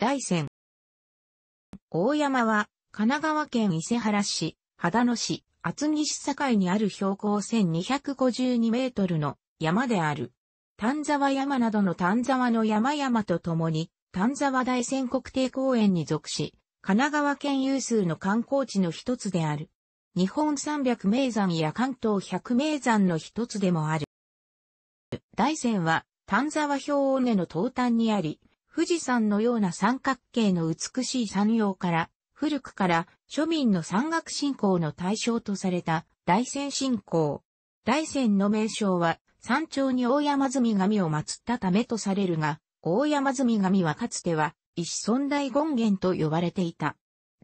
大山。大山は、神奈川県伊勢原市、秦野市、厚木市境にある標高1252メートルの山である。丹沢山などの丹沢の山々と共に、丹沢大山国定公園に属し、神奈川県有数の観光地の一つである。日本三百名山や関東百名山の一つでもある。大山は、丹沢氷尾根の東端にあり、富士山のような三角形の美しい山陽から、古くから庶民の山岳信仰の対象とされた大仙信仰。大仙の名称は山頂に大山積神を祀ったためとされるが、大山積神はかつては石尊大権現と呼ばれていた。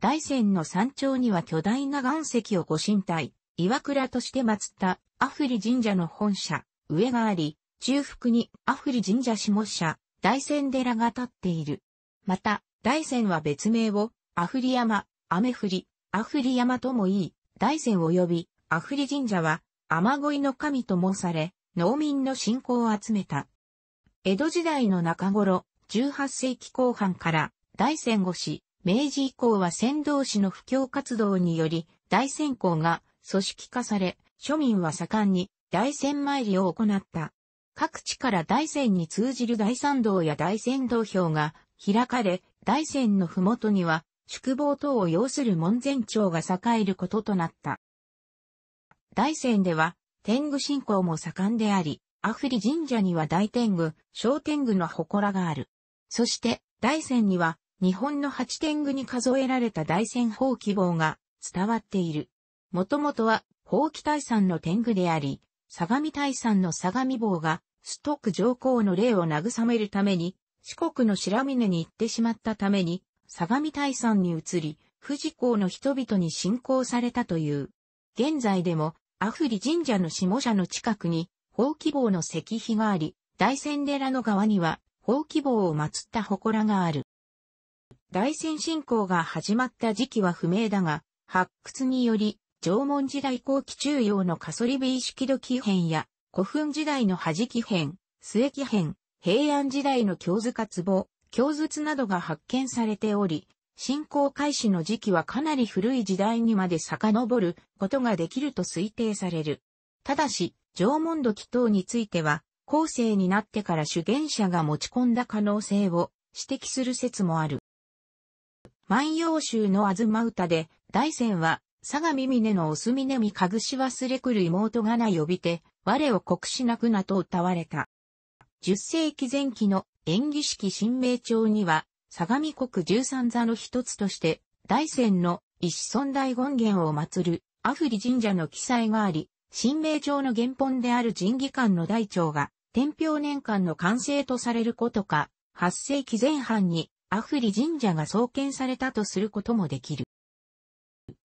大山の山頂には巨大な岩石をご神体、岩倉として祀った阿夫利神社の本社、上があり、中腹に阿夫利神社下社、大仙寺が立っている。また、大仙は別名を、アフリ山、雨降り、アフリ山とも言い、大仙及び、アフリ神社は、雨乞いの神と申され、農民の信仰を集めた。江戸時代の中頃、18世紀後半から、大仙越し、明治以降は仙道士の布教活動により、大仙校が組織化され、庶民は盛んに大仙参りを行った。各地から大山に通じる大参道や大山道標が開かれ、大山のふもとには宿坊等を要する門前町が栄えることとなった。大山では天狗信仰も盛んであり、阿夫利神社には大天狗、小天狗の祠がある。そして大山には日本の八天狗に数えられた大山法規棒が伝わっている。もともとは法規大山の天狗であり、相模大山の相模坊が、ストック上皇の霊を慰めるために、四国の白峰に行ってしまったために、相模大山に移り、富士港の人々に信仰されたという。現在でも、アフリ神社の下社の近くに、法希坊の石碑があり、大仙寺の側には、法希坊を祀った祠がある。大仙信仰が始まった時期は不明だが、発掘により、縄文時代後期中央のカソリビー式土器編や、古墳時代の端木編、末木編、平安時代の京塚壺、京筒などが発見されており、信仰開始の時期はかなり古い時代にまで遡ることができると推定される。ただし、縄文土器等については、後世になってから主言者が持ち込んだ可能性を指摘する説もある。万葉集の東歌で、大仙は相模峰のおすみねみかぐし忘れくる妹がな呼びて、我を国しなくなと歌われた。十世紀前期の演技式新名帳には、相模国十三座の一つとして、大仙の石尊大権現を祀る阿夫利神社の記載があり、新名帳の原本である神技館の大長が、天平年間の完成とされることか、八世紀前半に阿夫利神社が創建されたとすることもできる。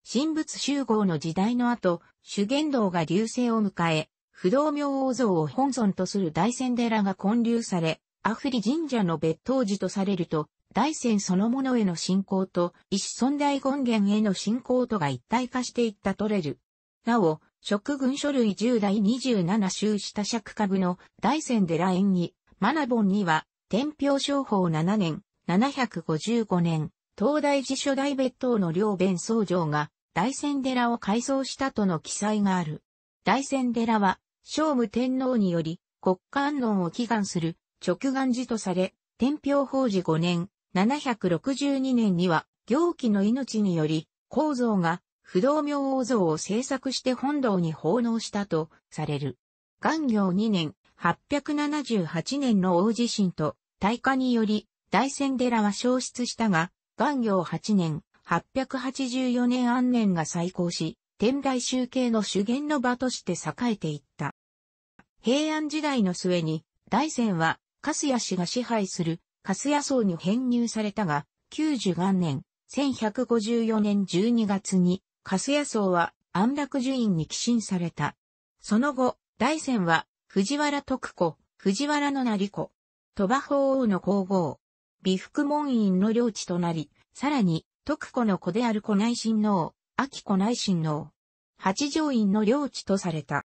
神仏集合の時代の後、修験道が流星を迎え、不動明王像を本尊とする大仙寺が建立され、アフリ神社の別当寺とされると、大仙そのものへの信仰と、石尊大権現への信仰とが一体化していったとれる。なお、職軍書類10代27周した釈下部の大仙寺園に、マナボンには、天平商法7年、755年、東大寺初代別当の両弁僧城が大仙寺を改装したとの記載がある。大仙寺は、聖武天皇により国家安穏を祈願する直願寺とされ、天平法寺5年、762年には、行基の命により、構造が不動明王像を制作して本堂に奉納したとされる。元行2年、878年の大地震と大火により、大仙寺は消失したが、元行8年、884年安年が再興し、天台集計の主言の場として栄えていった。平安時代の末に、大仙は、カスヤ氏が支配する、カスヤ僧に編入されたが、九十元年、1154年12月に、カスヤ僧は安楽寿院に寄進された。その後、大仙は、藤原徳子、藤原の成子、鳥羽法王の皇后、美福門院の領地となり、さらに、徳子の子である古内親王、秋古内親王、八条院の領地とされた。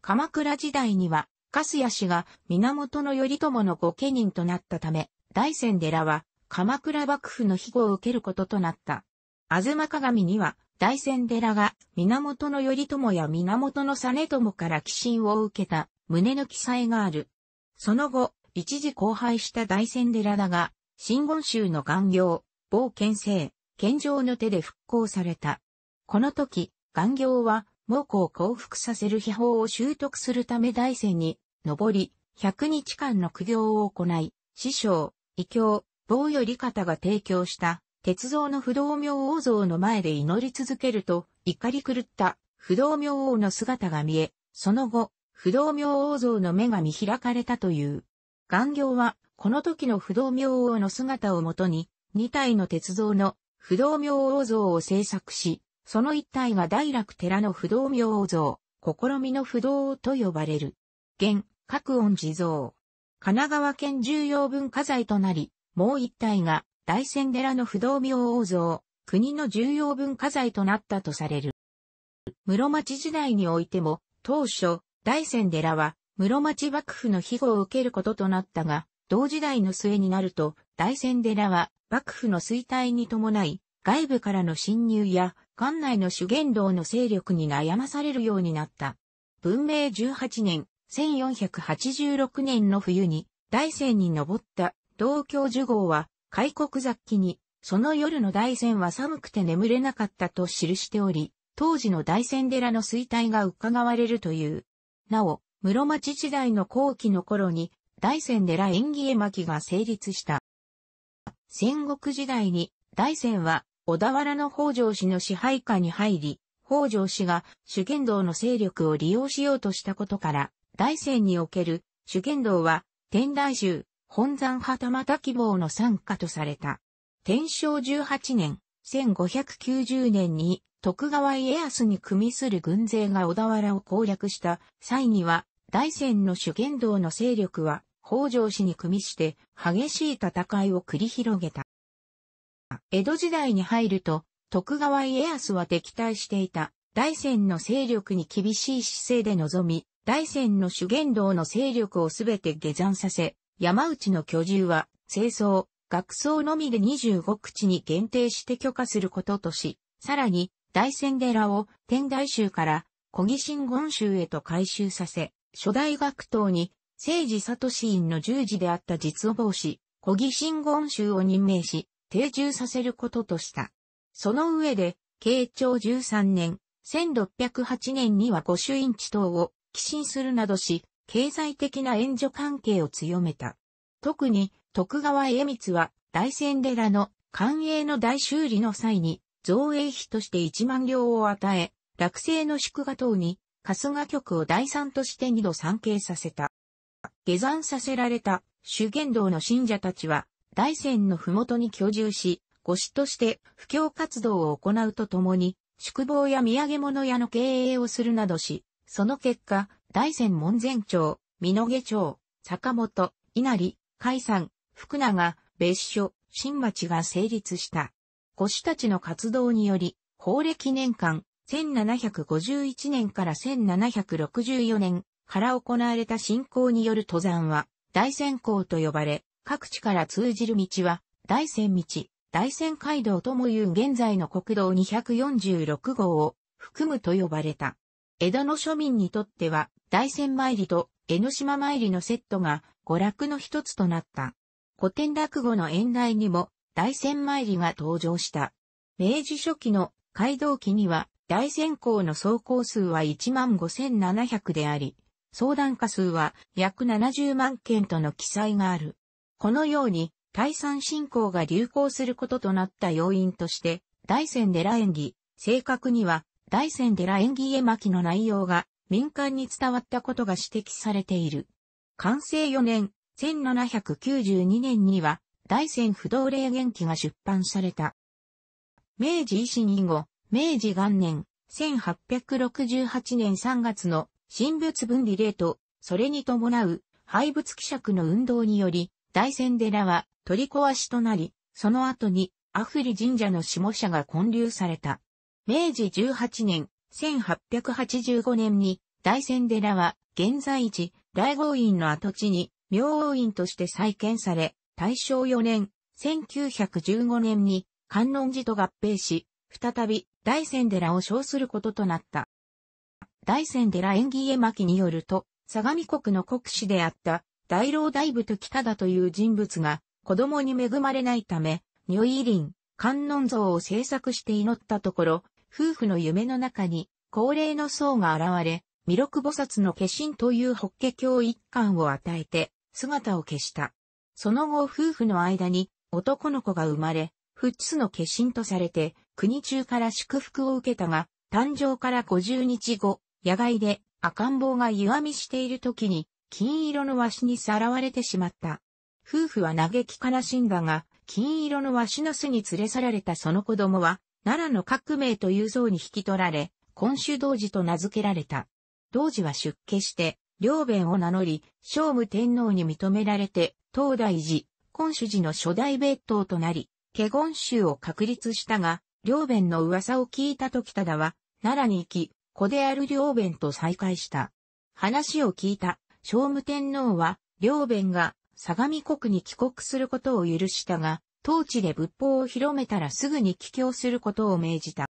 鎌倉時代には、カスヤ氏が源頼朝の御家人となったため、大仙寺は鎌倉幕府の庇護を受けることとなった。吾妻鏡には、大仙寺が源頼朝や源実朝から寄進を受けた旨の記載がある。その後、一時荒廃した大仙寺だが、真言宗の願行、某県政、県上の手で復興された。この時、願行は、猛虎を降伏させる秘宝を習得するため大仙に、登り、100日間の苦行を行い、師匠、異教、棒より方が提供した、鉄造の不動明王像の前で祈り続けると、怒り狂った不動明王の姿が見え、その後、不動明王像の目が見開かれたという。元行は、この時の不動明王の姿をもとに、二体の鉄像の不動明王像を制作し、その一体が大楽寺の不動明王像、試みの不動と呼ばれる。現、各音寺像。神奈川県重要文化財となり、もう一体が大仙寺の不動明王像、国の重要文化財となったとされる。室町時代においても、当初、大仙寺は室町幕府の庇護を受けることとなったが、同時代の末になると、大仙寺は幕府の衰退に伴い、外部からの侵入や、館内の主言道の勢力に悩まされるようになった。文明18年、1486年の冬に、大仙に登った東京樹号は、開国雑記に、その夜の大仙は寒くて眠れなかったと記しており、当時の大仙寺の衰退が伺われるという。なお、室町時代の後期の頃に、大仙寺縁起絵巻が成立した。戦国時代に、大仙は、小田原の北条氏の支配下に入り、北条氏が主剣道の勢力を利用しようとしたことから、大仙における主剣道は、天台宗、本山旗又希望の参加とされた。天正18年、1590年に徳川家康に組みする軍勢が小田原を攻略した際には、大山の主元道の勢力は北条氏に組みして激しい戦いを繰り広げた。江戸時代に入ると、徳川家康は敵対していた大山の勢力に厳しい姿勢で臨み、大山の主元道の勢力をすべて下山させ、山内の居住は、清掃、学僧のみで25口に限定して許可することとし、さらに、大仙寺を天台宗から小木新言宗へと改修させ、初代学頭に、聖治里市院の従事であった実を防止、小木新言宗を任命し、定住させることとした。その上で、慶長13年、1608年には御朱印地等を寄進するなどし、経済的な援助関係を強めた。特に、徳川家光は大仙寺の官営の大修理の際に、造営費として1万両を与え、落成の祝賀等に、春日局を第三として二度参詣させた。下山させられた修験道の信者たちは、大仙の麓に居住し、御師として布教活動を行うとともに、宿坊や土産物屋の経営をするなどし、その結果、大仙門前町、美濃毛町、坂本、稲荷、海山、福永、別所、新町が成立した。古市たちの活動により、法暦年間、1751年から1764年から行われた信仰による登山は、大仙港と呼ばれ、各地から通じる道は、大仙道、大仙街道ともいう現在の国道246号を含むと呼ばれた。江戸の庶民にとっては、大仙参りと江ノ島参りのセットが娯楽の一つとなった。古典落語の演題にも大仙参りが登場した。明治初期の街道期には大仙港の総行数は15,700であり、相談家数は約70万件との記載がある。このように、大山信仰が流行することとなった要因として、大仙寺演技、正確には大仙寺演技絵巻の内容が民間に伝わったことが指摘されている。完成4年、1792年には大仙不動霊元記が出版された。明治維新以後、明治元年、1868年3月の神仏分離令と、それに伴う廃仏希釈の運動により、大仙寺は取り壊しとなり、その後にアフリ神社の下社が建立された。明治18年、1885年に大仙寺は現在地、大豪院の跡地に明王院として再建され、大正4年、1915年に観音寺と合併し、再び大仙寺を称することとなった。大仙寺縁起絵巻によると、相模国の国士であった大老大部と北田という人物が子供に恵まれないため、如意林、観音像を制作して祈ったところ、夫婦の夢の中に高齢の僧が現れ、弥勒菩薩の化身という法華経一巻を与えて、姿を消した。その後夫婦の間に男の子が生まれ、フッツの化身とされて国中から祝福を受けたが、誕生から50日後、野外で赤ん坊が湯みしている時に金色のワシにさらわれてしまった。夫婦は嘆き悲しんだが、金色のワシの巣に連れ去られたその子供は、奈良の革命という像に引き取られ、今週同時と名付けられた。同時は出家して、両弁を名乗り、聖武天皇に認められて、東大寺、根主寺の初代別当となり、華厳宗を確立したが、両弁の噂を聞いた時忠は、奈良に行き、子である両弁と再会した。話を聞いた、聖武天皇は、両弁が、相模国に帰国することを許したが、当地で仏法を広めたらすぐに帰郷することを命じた。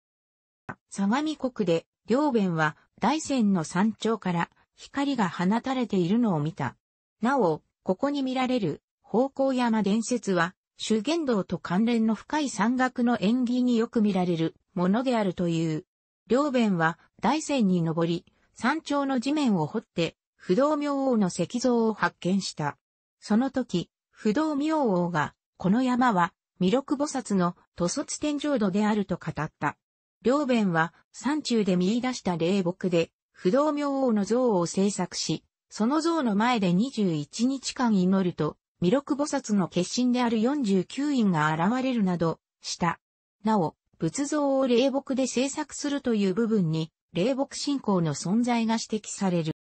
相模国で、両弁は、大仙の山頂から、光が放たれているのを見た。なお、ここに見られる、方向山伝説は、修験道と関連の深い山岳の縁起によく見られるものであるという。両弁は大山に登り、山頂の地面を掘って、不動明王の石像を発見した。その時、不動明王が、この山は、弥勒菩薩の塗卒天井土であると語った。両弁は山中で見出した霊木で、不動明王の像を制作し、その像の前で21日間祈ると、弥勒菩薩の決心である49院が現れるなど、した。なお、仏像を霊木で制作するという部分に、霊木信仰の存在が指摘される。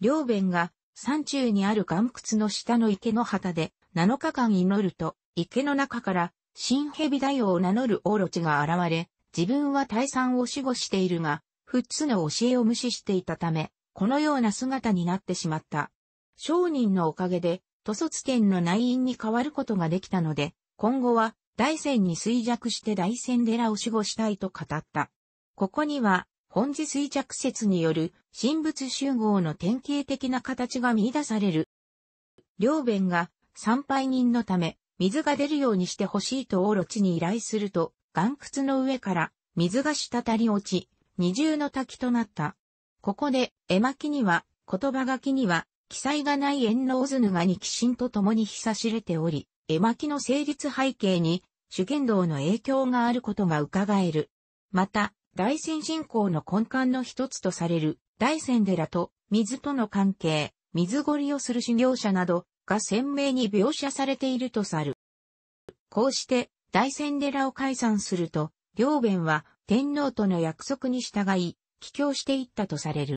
両弁が、山中にある岩窟の下の池の旗で、7日間祈ると、池の中から、新蛇大王を名乗るオロチが現れ、自分は退散を守護しているが、フッツの教えを無視していたため、このような姿になってしまった。商人のおかげで、塗卒圏の内因に変わることができたので、今後は大仙に衰弱して大仙寺を守護したいと語った。ここには、本寺衰弱説による神仏集合の典型的な形が見出される。両弁が参拝人のため水が出るようにしてほしいとオロチに依頼すると、岩窟の上から水が滴り落ち、二重の滝となった。ここで、絵巻には、言葉書きには、記載がない円のオズヌに寄進と共に久しれており、絵巻の成立背景に、主剣道の影響があることが伺える。また、大仙信仰の根幹の一つとされる、大仙寺と水との関係、水ごりをする修行者などが鮮明に描写されているとさる。こうして、大仙寺を解散すると、両弁は天皇との約束に従い、帰郷していったとされる。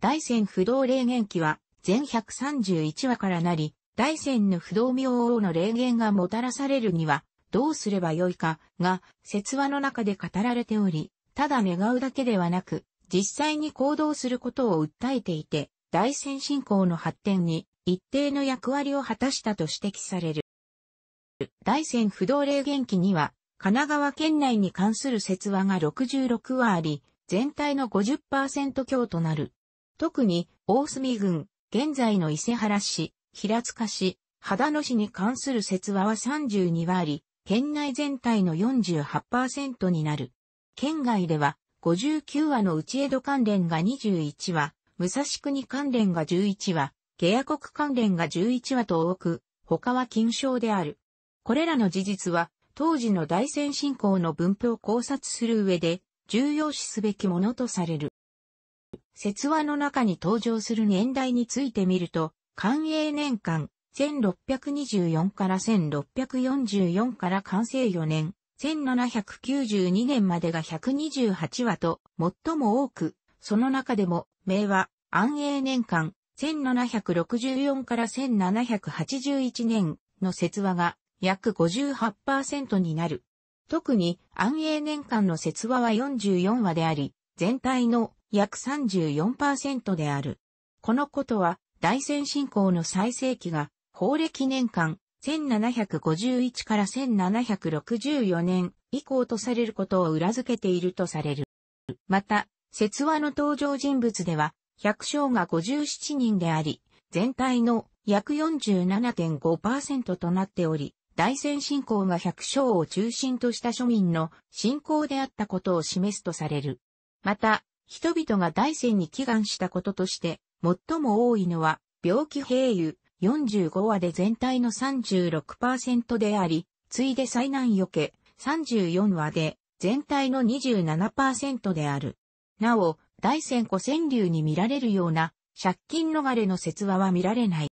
大仙不動霊言記は全131話からなり、大仙の不動明王の霊言がもたらされるには、どうすればよいかが、説話の中で語られており、ただ願うだけではなく、実際に行動することを訴えていて、大仙信仰の発展に一定の役割を果たしたと指摘される。大仙不動霊言記には、神奈川県内に関する説話が66話あり、全体の50%強となる。特に、大隅郡、現在の伊勢原市、平塚市、秦野市に関する説話は32話あり、県内全体の48%になる。県外では、59話の内江戸関連が21話、武蔵国関連が11話、下野国関連が11話と多く、他は金賞である。これらの事実は、当時の大戦進行の分布を考察する上で重要視すべきものとされる。説話の中に登場する年代について見ると、寛永年間、1624から1644から完成4年、1792年までが128話と最も多く、その中でも、名は安永年間、1764から1781年の説話が約58%になる。特に安永年間の説話は44話であり、全体の約34%である。このことは、大戦進行の最盛期が、法暦年間1751から1764年以降とされることを裏付けているとされる。また、説話の登場人物では、百姓が57人であり、全体の約47.5%となっており、大戦信仰が百姓を中心とした庶民の信仰であったことを示すとされる。また、人々が大戦に祈願したこととして、最も多いのは、病気平癒45話で全体の36%であり、次いで災難よけ34話で全体の27%である。なお、大戦古川流に見られるような借金逃れの説話は見られない。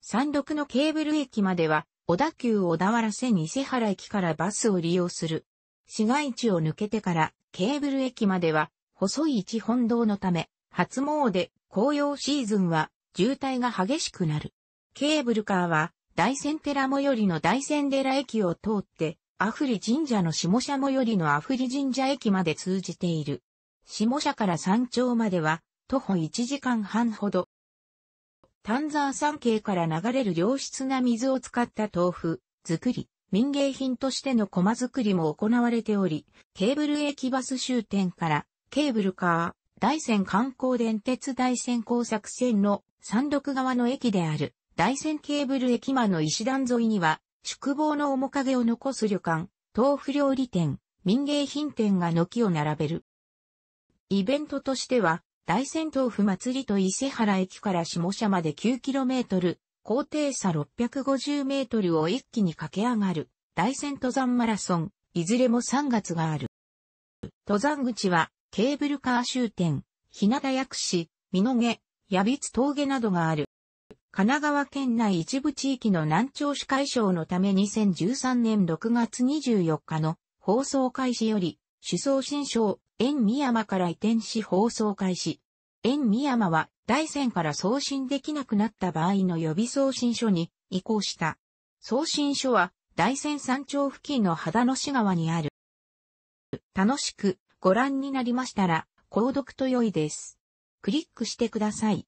三6のケーブル駅までは小田急小田原線伊勢原駅からバスを利用する。市街地を抜けてからケーブル駅までは細い一本道のため、初詣、紅葉シーズンは渋滞が激しくなる。ケーブルカーは大仙寺最寄りの大仙寺駅を通って、アフリ神社の下社最寄りのアフリ神社駅まで通じている。下社から山頂までは徒歩1時間半ほど。丹沢山系から流れる良質な水を使った豆腐、作り、民芸品としての駒作りも行われており、ケーブル駅バス終点から、ケーブルカー、大山観光電鉄大山工作線の山麓側の駅である、大山ケーブル駅間の石段沿いには、宿坊の面影を残す旅館、豆腐料理店、民芸品店が軒を並べる。イベントとしては、大仙豆腐祭りと伊勢原駅から下社まで 9km、高低差 650m を一気に駆け上がる、大仙登山マラソン、いずれも3月がある。登山口は、ケーブルカー終点、日向薬師、美濃毛、矢びつ峠などがある。神奈川県内一部地域の南朝市解消のため2013年6月24日の放送開始より、首相新章円美山から移転し放送開始。円美山は大山から送信できなくなった場合の予備送信所に移行した。送信所は大山山頂付近の秦野市川にある。楽しくご覧になりましたら、購読と良いです。クリックしてください。